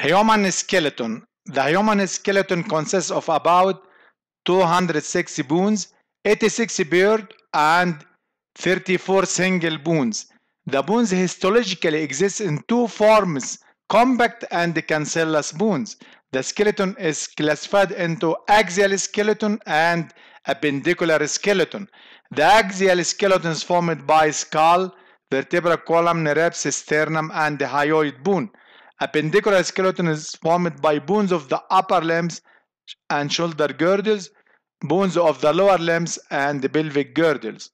Human skeleton. The human skeleton consists of about 260 bones, 86 paired, and 34 single bones. The bones histologically exist in two forms, compact and cancellous bones. The skeleton is classified into axial skeleton and appendicular skeleton. The axial skeleton is formed by skull, vertebral column, ribs, sternum, and hyoid bone. Appendicular skeleton is formed by bones of the upper limbs and shoulder girdles, bones of the lower limbs and the pelvic girdles.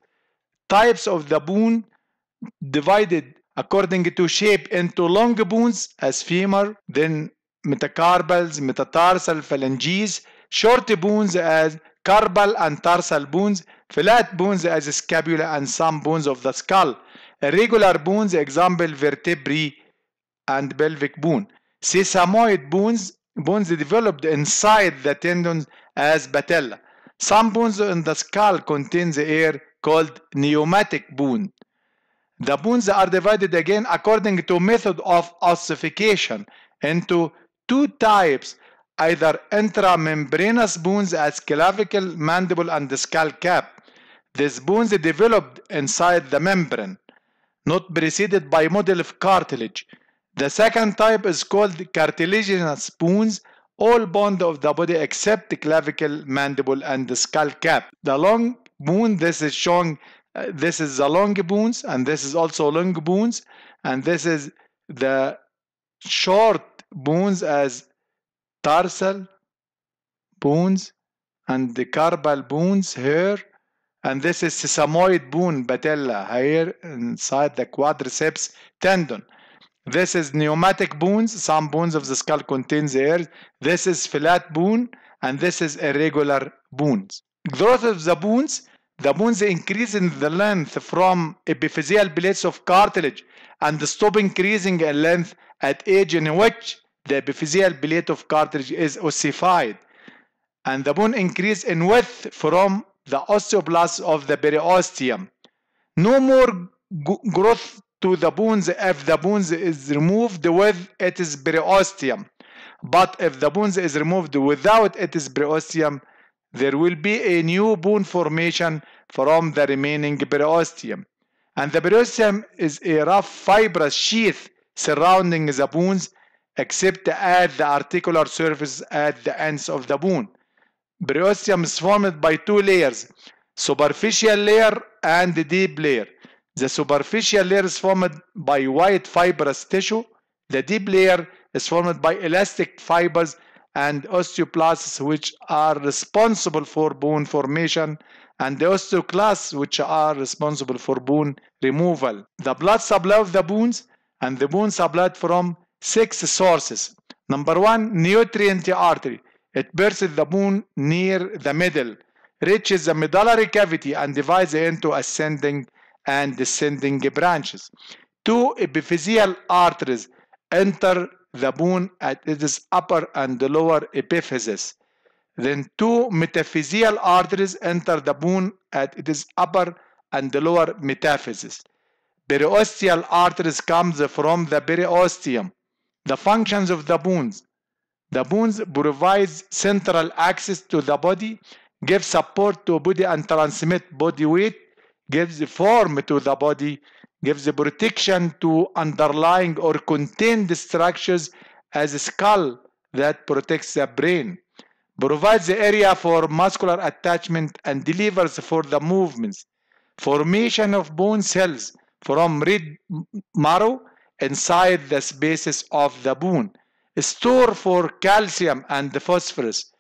Types of the bone divided according to shape into long bones as femur, then metacarpals, metatarsal, phalanges, short bones as carpal and tarsal bones, flat bones as scapula and some bones of the skull, irregular bones, example vertebrae and pelvic bone. Sesamoid bones, bones developed inside the tendons as patella. Some bones in the skull contain the air called pneumatic bone. The bones are divided again according to method of ossification into two types, either intramembranous bones as clavicle, mandible, and the skull cap. These bones developed inside the membrane, not preceded by model of cartilage. The second type is called cartilaginous spoons, all bone of the body except the clavicle, mandible, and the skull cap. The long bone, this is showing. uh, this is the long bones, and this is also long bones, and this is the short bones as tarsal bones and the carpal bones here and this is sesamoid bone patella here inside the quadriceps tendon this is pneumatic bones. Some bones of the skull the air. This is flat bone and this is irregular bones. Growth of the bones. The bones increase in the length from epiphyseal plates of cartilage and stop increasing in length at age in which the epiphyseal plate of cartilage is ossified. And the bone increase in width from the osteoblasts of the periosteum. No more growth to the bones if the bones is removed with its periosteum. But if the bones is removed without its periosteum, there will be a new bone formation from the remaining periosteum. And the periosteum is a rough fibrous sheath surrounding the bones except at the articular surface at the ends of the bone. Periosteum is formed by two layers, superficial layer and deep layer. The superficial layer is formed by white fibrous tissue. The deep layer is formed by elastic fibers and osteoclasts which are responsible for bone formation and the osteoclasts which are responsible for bone removal. The blood supply the bones and the are blood from six sources. Number one, nutrient artery. It bursts the bone near the middle, reaches the medullary cavity and divides into ascending and descending branches. Two epiphyseal arteries enter the bone at its upper and lower epiphysis. Then two metaphyseal arteries enter the bone at its upper and the lower metaphysis. Periosteal arteries comes from the periosteum. The functions of the bones. The bones provides central access to the body, give support to body and transmit body weight, gives form to the body, gives the protection to underlying or contained structures as a skull that protects the brain, provides the area for muscular attachment and delivers for the movements, formation of bone cells from red marrow inside the spaces of the bone, store for calcium and phosphorus,